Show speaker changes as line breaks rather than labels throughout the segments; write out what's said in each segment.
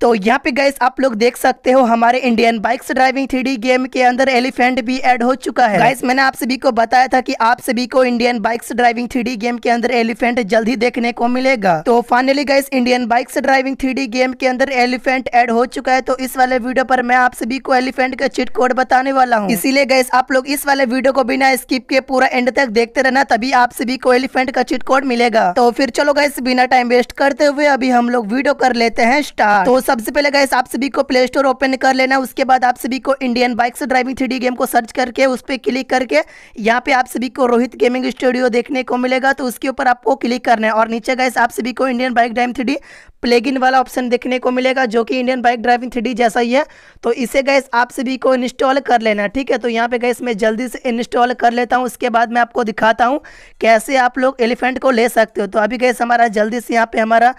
तो यहाँ पे गाइस आप लोग देख सकते हो हमारे Indian bikes driving three game के अंदर एलिफेंट भी ऐड हो चुका है गाइस मैंने आप सभी को बताया था कि आप सभी को Indian bikes driving three game के अंदर एलिफेंट जल्द ही देखने को मिलेगा तो finally guys Indian bikes driving three game के अंदर एलिफेंट एड हो चुका है तो इस वाले वीडियो पर मैं आप सभी को एलिफेंट का चिट कोड बताने वाला हूँ इसीलिए गाइस आप लोग इस वाले वीडियो को बिना स्किप के पूरा एंड तक देखते रहना तभी आप सभी को एलिफेंट का चिट कोड मिलेगा तो फिर चलो गाइस बिना टाइम वेस्ट करते हुए अभी हम लोग वीडियो कर लेते हैं स्टार्ट तो सबसे पहले गैस आप सभी को प्ले स्टोर ओपन कर लेना उसके बाद आप सभी को Indian bikes driving three game को सर्च करके उस पर क्लिक करके यहाँ पे आप सभी को रोहित गेमिंग स्टूडियो देखने को मिलेगा तो उसके ऊपर आपको क्लिक करना है और नीचे गैस आप सभी को Indian bike driving three plugin वाला ऑप्शन देखने को मिलेगा जो कि इंडियन बाइक ड्राइविंग थ्री जैसा ही है तो इसे गैस आप सभी को इंस्टॉल कर लेना ठीक है तो यहाँ पे गैस मैं जल्दी से इंस्टॉल कर लेता हूँ उसके बाद मैं आपको दिखाता हूँ कैसे आप लोग एलिफेंट को ले सकते हो तो अभी गैस हमारा जल्दी से यहाँ पे हमारा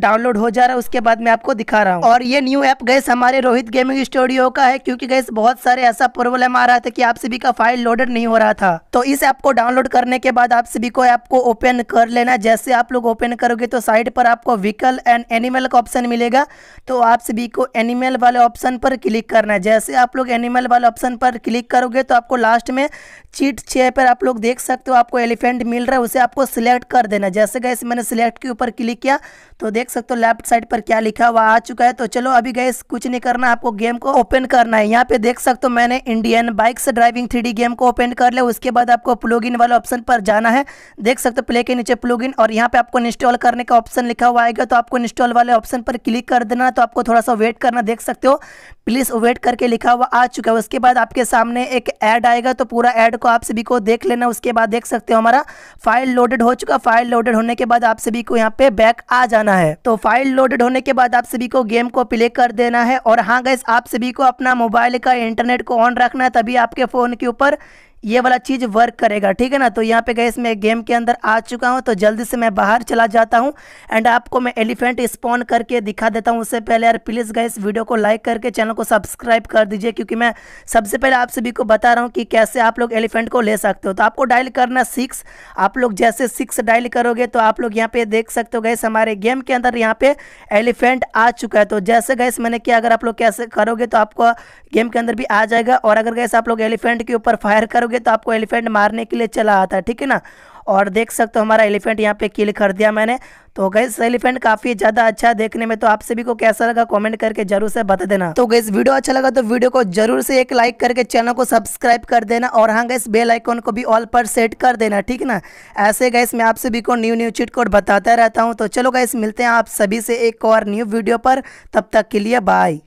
डाउनलोड हो जा रहा है उसके बाद मैं आपको दिखा रहा हूँ और ये न्यू ऐप गैस हमारे रोहित गेमिंग स्टूडियो का है क्योंकि गैस बहुत सारे ऐसा प्रॉब्लम आ रहा था कि आप सभी का फाइल लोडेड नहीं हो रहा था तो इस ऐप को डाउनलोड करने के बाद आप सभी को ऐप को ओपन कर लेना जैसे आप लोग ओपन करोगे तो साइड पर आपको व्हीकल एंड एनिमल का ऑप्शन मिलेगा तो आप सभी को एनिमल वाले ऑप्शन पर क्लिक करना है जैसे आप लोग एनिमल वाले ऑप्शन पर क्लिक करोगे तो आपको लास्ट में चीट चेयर पर आप लोग देख सकते हो आपको एलिफेंट मिल रहा है उसे आपको सिलेक्ट कर देना जैसे गए मैंने सिलेक्ट के ऊपर क्लिक किया तो देख सकते हो लेफ्ट साइड पर क्या लिखा हुआ आ चुका है तो चलो अभी गए कुछ नहीं करना आपको गेम को ओपन करना है यहाँ पे देख सकते हो मैंने Indian bikes driving three game को ओपन कर लिया उसके बाद आपको प्लोग इन वाले ऑप्शन पर जाना है देख सकते हो प्ले के नीचे प्लोग और यहाँ पे आपको इंस्टॉल करने का ऑप्शन लिखा हुआ आएगा तो आपको इंस्टॉल वाले ऑप्शन पर क्लिक कर देना तो आपको थोड़ा सा वेट करना देख सकते हो प्लीज वेट करके लिखा हुआ आ चुका है उसके बाद आपके सामने एक ऐड आएगा तो पूरा ऐड को आप सभी को देख लेना उसके बाद देख सकते हो हमारा फाइल लोडेड हो चुका फाइल लोडेड होने के बाद आप सभी को यहाँ पे बैक आ जाना है तो फाइल लोडेड होने के बाद आप सभी को गेम को प्ले कर देना है और हाँ गैस आप सभी को अपना मोबाइल का इंटरनेट को ऑन रखना है तभी आपके फ़ोन के ऊपर ये वाला चीज़ वर्क करेगा ठीक है ना तो यहाँ पे गए मैं गेम के अंदर आ चुका हूँ तो जल्दी से मैं बाहर चला जाता हूँ एंड आपको मैं एलिफेंट स्पॉन करके दिखा देता हूँ उससे पहले यार प्लीज़ गए वीडियो को लाइक करके चैनल को सब्सक्राइब कर दीजिए क्योंकि मैं सबसे पहले आप सभी को बता रहा हूँ कि कैसे आप लोग एलिफेंट को ले सकते हो तो आपको डायल करना सिक्स आप लोग जैसे सिक्स डायल करोगे तो आप लोग यहाँ पे देख सकते हो गए हमारे गेम के अंदर यहाँ पे एलिफेंट आ चुका है तो जैसे गए मैंने किया अगर आप लोग कैसे करोगे तो आपको गेम के अंदर भी आ जाएगा और अगर गए आप लोग एलिफेंट के ऊपर फायर करोगे मारोगे तो आपको एलिफेंट मारने के लिए चला आता है ठीक है ना और देख सकते हो हमारा एलिफेंट यहाँ पे किल कर दिया मैंने तो गैस एलिफेंट काफ़ी ज़्यादा अच्छा देखने में तो आप सभी को कैसा लगा कमेंट करके जरूर से बता देना तो गैस वीडियो अच्छा लगा तो वीडियो को जरूर से एक लाइक करके चैनल को सब्सक्राइब कर देना और हाँ गैस बेल आइकॉन को भी ऑल पर सेट कर देना ठीक ना ऐसे गैस मैं आप सभी को न्यू न्यू चिट कोड बताता रहता हूँ तो चलो गैस मिलते हैं आप सभी से एक और न्यू वीडियो पर तब तक के लिए बाय